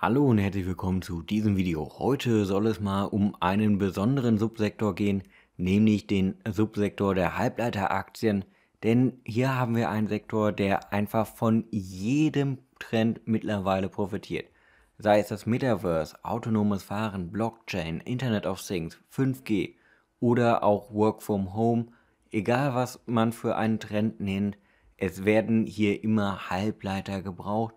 Hallo und herzlich willkommen zu diesem Video. Heute soll es mal um einen besonderen Subsektor gehen, nämlich den Subsektor der Halbleiteraktien. Denn hier haben wir einen Sektor, der einfach von jedem Trend mittlerweile profitiert. Sei es das Metaverse, autonomes Fahren, Blockchain, Internet of Things, 5G oder auch Work from Home. Egal was man für einen Trend nennt, es werden hier immer Halbleiter gebraucht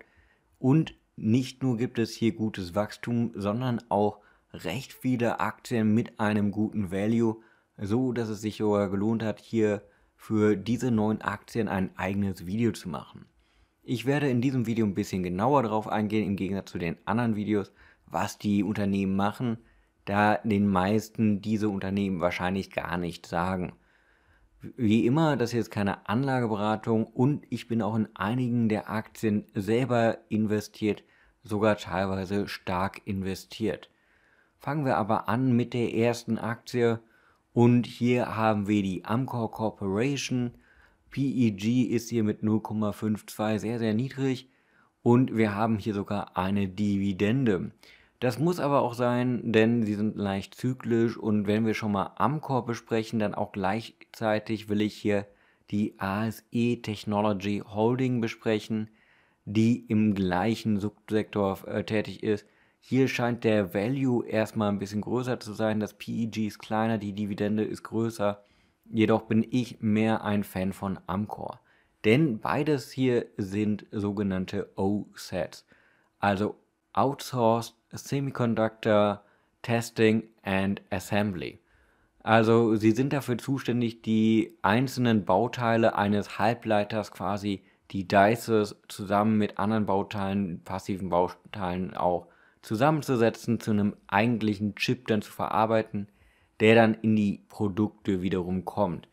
und nicht nur gibt es hier gutes Wachstum, sondern auch recht viele Aktien mit einem guten Value, so dass es sich sogar gelohnt hat, hier für diese neuen Aktien ein eigenes Video zu machen. Ich werde in diesem Video ein bisschen genauer darauf eingehen, im Gegensatz zu den anderen Videos, was die Unternehmen machen, da den meisten diese Unternehmen wahrscheinlich gar nicht sagen. Wie immer, das hier ist keine Anlageberatung und ich bin auch in einigen der Aktien selber investiert, sogar teilweise stark investiert. Fangen wir aber an mit der ersten Aktie und hier haben wir die Amcor Corporation. PEG ist hier mit 0,52 sehr, sehr niedrig und wir haben hier sogar eine Dividende. Das muss aber auch sein, denn sie sind leicht zyklisch und wenn wir schon mal Amcor besprechen, dann auch gleichzeitig will ich hier die ASE Technology Holding besprechen, die im gleichen Subsektor äh, tätig ist. Hier scheint der Value erstmal ein bisschen größer zu sein, das PEG ist kleiner, die Dividende ist größer. Jedoch bin ich mehr ein Fan von Amcor. Denn beides hier sind sogenannte O-Sets, also Outsourced Semiconductor Testing and Assembly. Also sie sind dafür zuständig, die einzelnen Bauteile eines Halbleiters quasi, die Dices zusammen mit anderen Bauteilen, passiven Bauteilen auch zusammenzusetzen, zu einem eigentlichen Chip dann zu verarbeiten, der dann in die Produkte wiederum kommt.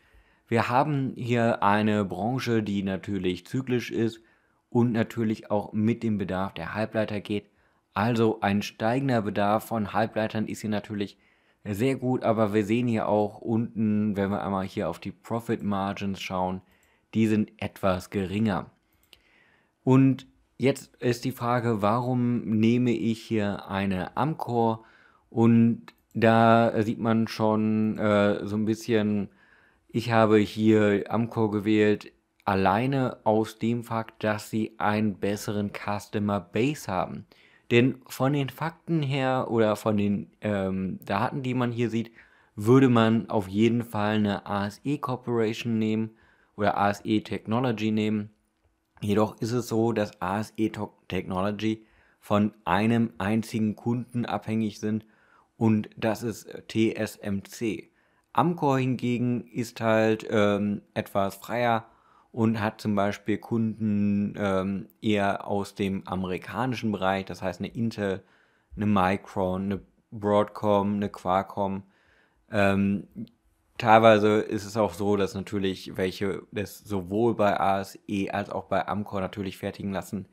Wir haben hier eine Branche, die natürlich zyklisch ist und natürlich auch mit dem Bedarf der Halbleiter geht also ein steigender Bedarf von Halbleitern ist hier natürlich sehr gut, aber wir sehen hier auch unten, wenn wir einmal hier auf die Profit Margins schauen, die sind etwas geringer. Und jetzt ist die Frage, warum nehme ich hier eine Amcor? Und da sieht man schon äh, so ein bisschen, ich habe hier Amcor gewählt, alleine aus dem Fakt, dass sie einen besseren Customer Base haben. Denn von den Fakten her oder von den ähm, Daten, die man hier sieht, würde man auf jeden Fall eine ASE Corporation nehmen oder ASE Technology nehmen. Jedoch ist es so, dass ASE Technology von einem einzigen Kunden abhängig sind und das ist TSMC. Amcor hingegen ist halt ähm, etwas freier und hat zum Beispiel Kunden ähm, eher aus dem amerikanischen Bereich, das heißt eine Intel, eine Micron, eine Broadcom, eine Qualcomm. Ähm, teilweise ist es auch so, dass natürlich welche das sowohl bei ASE als auch bei Amcor natürlich fertigen lassen.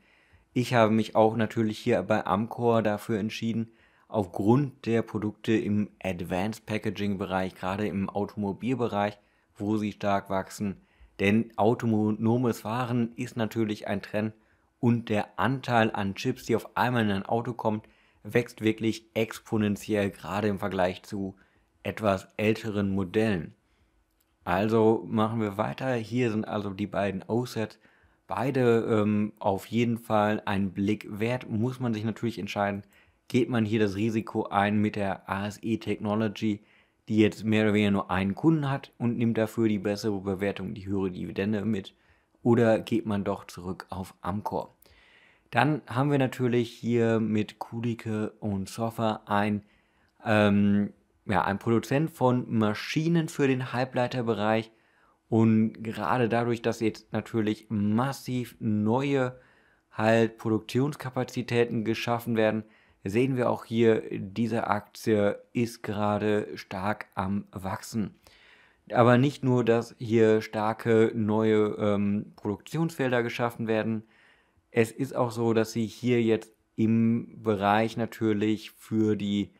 Ich habe mich auch natürlich hier bei Amcor dafür entschieden, aufgrund der Produkte im Advanced Packaging Bereich, gerade im Automobilbereich, wo sie stark wachsen, denn autonomes Fahren ist natürlich ein Trend und der Anteil an Chips, die auf einmal in ein Auto kommt, wächst wirklich exponentiell, gerade im Vergleich zu etwas älteren Modellen. Also machen wir weiter. Hier sind also die beiden Offsets. Beide ähm, auf jeden Fall einen Blick wert. Muss man sich natürlich entscheiden, geht man hier das Risiko ein mit der ASE Technology, die jetzt mehr oder weniger nur einen Kunden hat und nimmt dafür die bessere Bewertung, die höhere Dividende mit? Oder geht man doch zurück auf Amcor? Dann haben wir natürlich hier mit Kulike und Sofa ein, ähm, ja, ein Produzent von Maschinen für den Halbleiterbereich. Und gerade dadurch, dass jetzt natürlich massiv neue halt Produktionskapazitäten geschaffen werden, sehen wir auch hier, diese Aktie ist gerade stark am Wachsen. Aber nicht nur, dass hier starke neue ähm, Produktionsfelder geschaffen werden, es ist auch so, dass sie hier jetzt im Bereich natürlich für die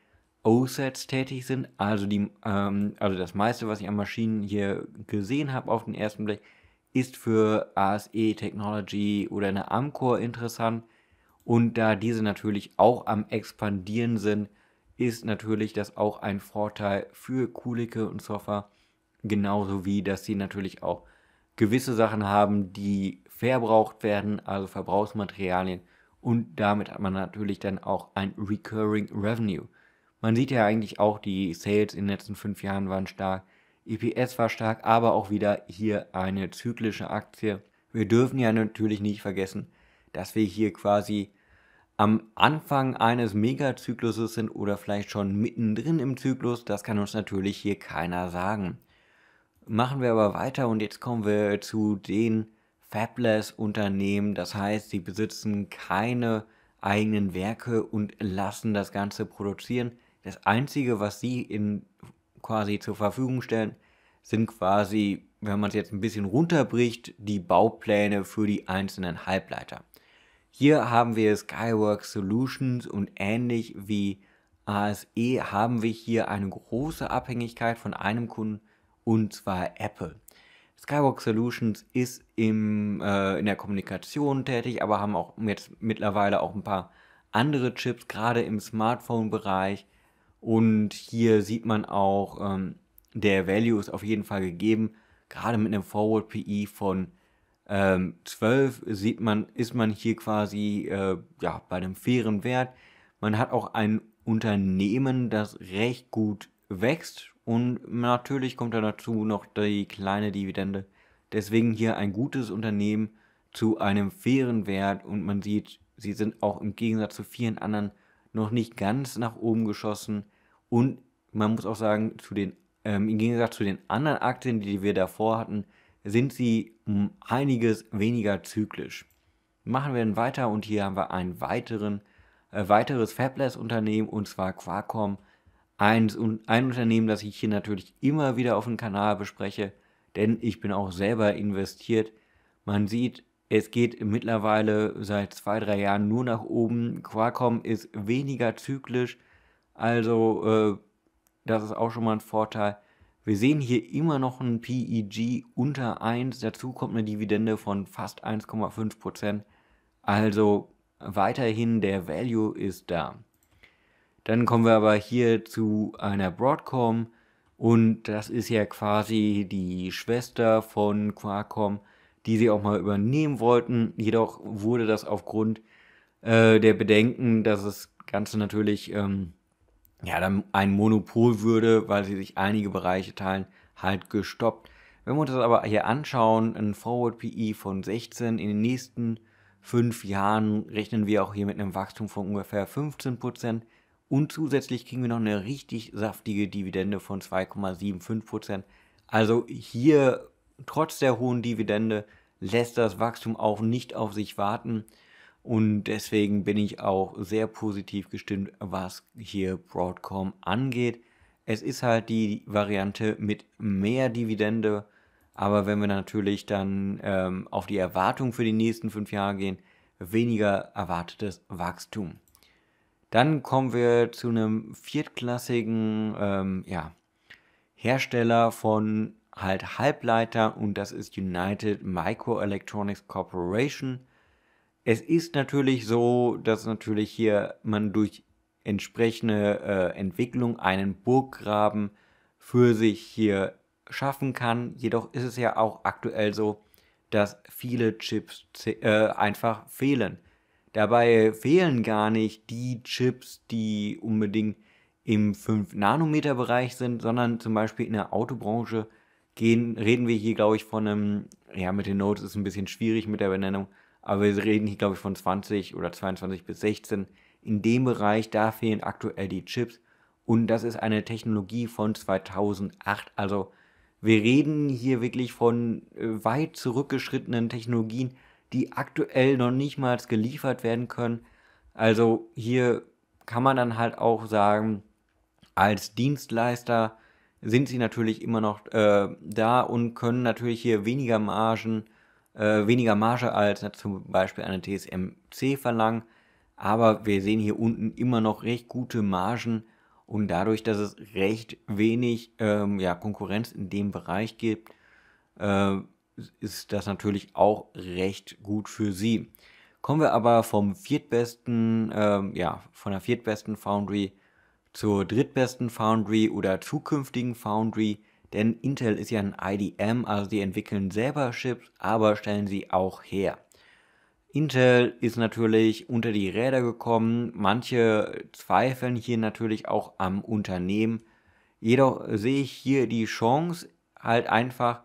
OSATs tätig sind. Also, die, ähm, also das meiste, was ich an Maschinen hier gesehen habe auf den ersten Blick, ist für ASE Technology oder eine Amcor interessant und da diese natürlich auch am Expandieren sind, ist natürlich das auch ein Vorteil für Kulike und Soffer. Genauso wie, dass sie natürlich auch gewisse Sachen haben, die verbraucht werden, also Verbrauchsmaterialien. Und damit hat man natürlich dann auch ein Recurring Revenue. Man sieht ja eigentlich auch, die Sales in den letzten fünf Jahren waren stark. EPS war stark, aber auch wieder hier eine zyklische Aktie. Wir dürfen ja natürlich nicht vergessen, dass wir hier quasi am Anfang eines Megazykluses sind oder vielleicht schon mittendrin im Zyklus, das kann uns natürlich hier keiner sagen. Machen wir aber weiter und jetzt kommen wir zu den Fabless Unternehmen, das heißt, sie besitzen keine eigenen Werke und lassen das Ganze produzieren. Das Einzige, was sie in, quasi zur Verfügung stellen, sind quasi, wenn man es jetzt ein bisschen runterbricht, die Baupläne für die einzelnen Halbleiter. Hier haben wir Skyworks Solutions und ähnlich wie ASE haben wir hier eine große Abhängigkeit von einem Kunden und zwar Apple. Skyworks Solutions ist im, äh, in der Kommunikation tätig, aber haben auch jetzt mittlerweile auch ein paar andere Chips, gerade im Smartphone-Bereich. Und hier sieht man auch ähm, der Value ist auf jeden Fall gegeben. Gerade mit einem Forward PE von ähm, 12 sieht man, ist man hier quasi äh, ja, bei einem fairen Wert. Man hat auch ein Unternehmen, das recht gut wächst. Und natürlich kommt da dazu noch die kleine Dividende. Deswegen hier ein gutes Unternehmen zu einem fairen Wert. Und man sieht, sie sind auch im Gegensatz zu vielen anderen noch nicht ganz nach oben geschossen. Und man muss auch sagen, zu den ähm, Im Gegensatz zu den anderen Aktien, die wir davor hatten, sind sie um einiges weniger zyklisch. Machen wir dann weiter und hier haben wir ein weiteren, äh, weiteres Fabless-Unternehmen und zwar Qualcomm. Ein, ein Unternehmen, das ich hier natürlich immer wieder auf dem Kanal bespreche, denn ich bin auch selber investiert. Man sieht, es geht mittlerweile seit zwei, drei Jahren nur nach oben. Qualcomm ist weniger zyklisch, also äh, das ist auch schon mal ein Vorteil. Wir sehen hier immer noch ein PEG unter 1. Dazu kommt eine Dividende von fast 1,5%. Also weiterhin der Value ist da. Dann kommen wir aber hier zu einer Broadcom und das ist ja quasi die Schwester von Qualcomm, die sie auch mal übernehmen wollten. Jedoch wurde das aufgrund äh, der Bedenken, dass das Ganze natürlich ähm, ja, dann ein Monopol würde, weil sie sich einige Bereiche teilen, halt gestoppt. Wenn wir uns das aber hier anschauen, ein Forward PE von 16 in den nächsten fünf Jahren rechnen wir auch hier mit einem Wachstum von ungefähr 15 Prozent. Und zusätzlich kriegen wir noch eine richtig saftige Dividende von 2,75 Prozent. Also hier, trotz der hohen Dividende, lässt das Wachstum auch nicht auf sich warten. Und deswegen bin ich auch sehr positiv gestimmt, was hier Broadcom angeht. Es ist halt die Variante mit mehr Dividende. Aber wenn wir natürlich dann ähm, auf die Erwartung für die nächsten fünf Jahre gehen, weniger erwartetes Wachstum. Dann kommen wir zu einem viertklassigen ähm, ja, Hersteller von halt Halbleiter und das ist United Microelectronics Corporation. Es ist natürlich so, dass natürlich hier man durch entsprechende äh, Entwicklung einen Burggraben für sich hier schaffen kann. Jedoch ist es ja auch aktuell so, dass viele Chips äh, einfach fehlen. Dabei fehlen gar nicht die Chips, die unbedingt im 5-Nanometer-Bereich sind, sondern zum Beispiel in der Autobranche gehen, reden wir hier, glaube ich, von einem, ja, mit den Notes ist es ein bisschen schwierig mit der Benennung, aber wir reden hier, glaube ich, von 20 oder 22 bis 16. In dem Bereich, da fehlen aktuell die Chips. Und das ist eine Technologie von 2008. Also wir reden hier wirklich von äh, weit zurückgeschrittenen Technologien, die aktuell noch nicht mal geliefert werden können. Also hier kann man dann halt auch sagen, als Dienstleister sind sie natürlich immer noch äh, da und können natürlich hier weniger Margen äh, weniger Marge als zum Beispiel eine TSMC verlangen. Aber wir sehen hier unten immer noch recht gute Margen und dadurch, dass es recht wenig ähm, ja, Konkurrenz in dem Bereich gibt, äh, ist das natürlich auch recht gut für sie. Kommen wir aber vom viertbesten, ähm, ja, von der viertbesten Foundry zur drittbesten Foundry oder zukünftigen Foundry. Denn Intel ist ja ein IDM, also die entwickeln selber Chips, aber stellen sie auch her. Intel ist natürlich unter die Räder gekommen. Manche zweifeln hier natürlich auch am Unternehmen. Jedoch sehe ich hier die Chance, halt einfach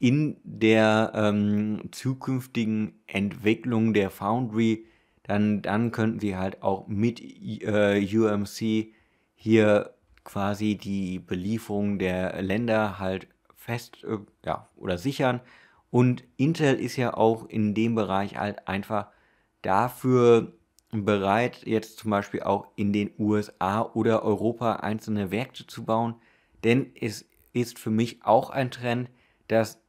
in der ähm, zukünftigen Entwicklung der Foundry, dann, dann könnten sie halt auch mit äh, UMC hier quasi die Belieferung der Länder halt fest äh, ja, oder sichern. Und Intel ist ja auch in dem Bereich halt einfach dafür bereit, jetzt zum Beispiel auch in den USA oder Europa einzelne Werke zu bauen. Denn es ist für mich auch ein Trend, dass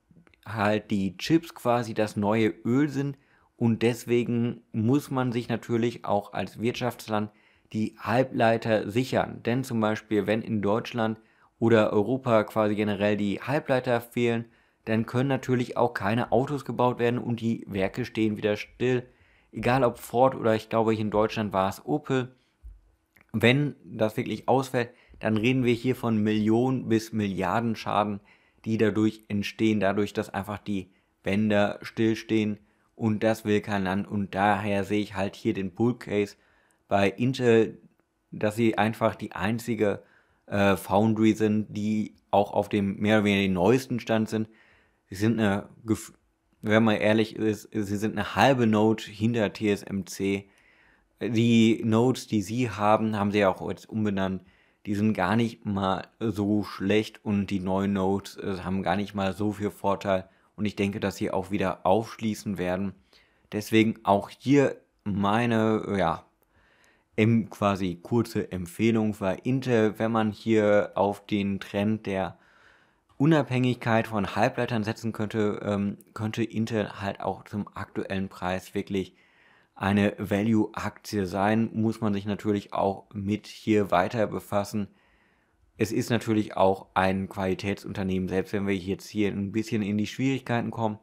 halt die Chips quasi das neue Öl sind. Und deswegen muss man sich natürlich auch als Wirtschaftsland die Halbleiter sichern. Denn zum Beispiel, wenn in Deutschland oder Europa quasi generell die Halbleiter fehlen, dann können natürlich auch keine Autos gebaut werden und die Werke stehen wieder still. Egal ob Ford oder ich glaube, in Deutschland war es Opel. Wenn das wirklich ausfällt, dann reden wir hier von Millionen bis Milliarden Schaden, die dadurch entstehen, dadurch, dass einfach die Bänder stillstehen und das will kein Land und daher sehe ich halt hier den Bull Case bei Intel, dass sie einfach die einzige äh, Foundry sind, die auch auf dem mehr oder weniger neuesten Stand sind. Sie sind eine, wenn man ehrlich ist, sie sind eine halbe Note hinter TSMC. Die Nodes, die sie haben, haben sie ja auch jetzt umbenannt. Die sind gar nicht mal so schlecht und die neuen Nodes äh, haben gar nicht mal so viel Vorteil. Und ich denke, dass sie auch wieder aufschließen werden. Deswegen auch hier meine ja, ähm, quasi kurze Empfehlung war Intel, wenn man hier auf den Trend der Unabhängigkeit von Halbleitern setzen könnte, ähm, könnte Intel halt auch zum aktuellen Preis wirklich eine Value-Aktie sein. Muss man sich natürlich auch mit hier weiter befassen. Es ist natürlich auch ein Qualitätsunternehmen, selbst wenn wir jetzt hier ein bisschen in die Schwierigkeiten kommen.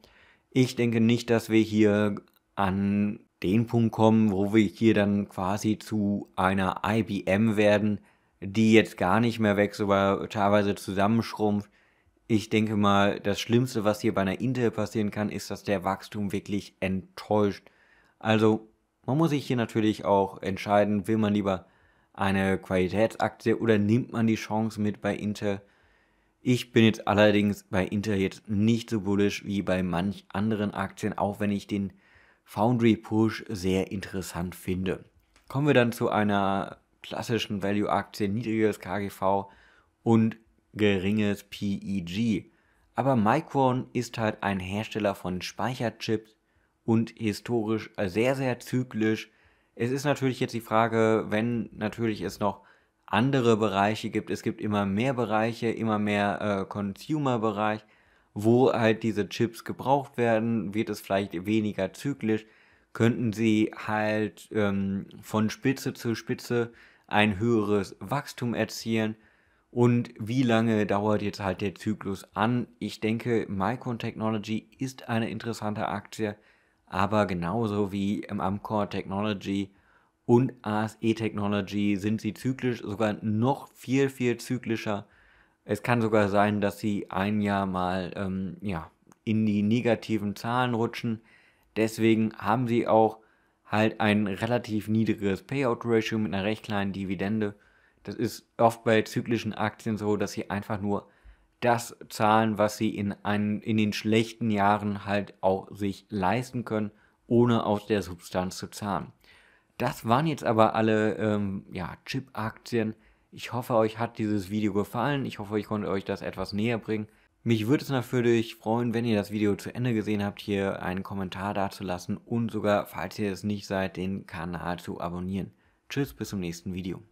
Ich denke nicht, dass wir hier an den Punkt kommen, wo wir hier dann quasi zu einer IBM werden, die jetzt gar nicht mehr wächst, aber teilweise zusammenschrumpft. Ich denke mal, das Schlimmste, was hier bei einer Intel passieren kann, ist, dass der Wachstum wirklich enttäuscht. Also man muss sich hier natürlich auch entscheiden, will man lieber eine Qualitätsaktie oder nimmt man die Chance mit bei Intel? Ich bin jetzt allerdings bei Intel jetzt nicht so bullisch wie bei manch anderen Aktien, auch wenn ich den Foundry Push sehr interessant finde. Kommen wir dann zu einer klassischen Value-Aktie, niedriges KGV und geringes PEG. Aber Micron ist halt ein Hersteller von Speicherchips und historisch sehr, sehr zyklisch. Es ist natürlich jetzt die Frage, wenn natürlich es noch andere Bereiche gibt. Es gibt immer mehr Bereiche, immer mehr äh, Consumer-Bereich wo halt diese Chips gebraucht werden, wird es vielleicht weniger zyklisch, könnten sie halt ähm, von Spitze zu Spitze ein höheres Wachstum erzielen. Und wie lange dauert jetzt halt der Zyklus an? Ich denke, Micron Technology ist eine interessante Aktie, aber genauso wie Amcor Technology und ASE Technology sind sie zyklisch, sogar noch viel, viel zyklischer es kann sogar sein, dass sie ein Jahr mal ähm, ja, in die negativen Zahlen rutschen. Deswegen haben sie auch halt ein relativ niedriges Payout-Ratio mit einer recht kleinen Dividende. Das ist oft bei zyklischen Aktien so, dass sie einfach nur das zahlen, was sie in, einen, in den schlechten Jahren halt auch sich leisten können, ohne aus der Substanz zu zahlen. Das waren jetzt aber alle ähm, ja, Chip-Aktien. Ich hoffe, euch hat dieses Video gefallen. Ich hoffe, ich konnte euch das etwas näher bringen. Mich würde es natürlich freuen, wenn ihr das Video zu Ende gesehen habt, hier einen Kommentar dazulassen und sogar, falls ihr es nicht seid, den Kanal zu abonnieren. Tschüss, bis zum nächsten Video.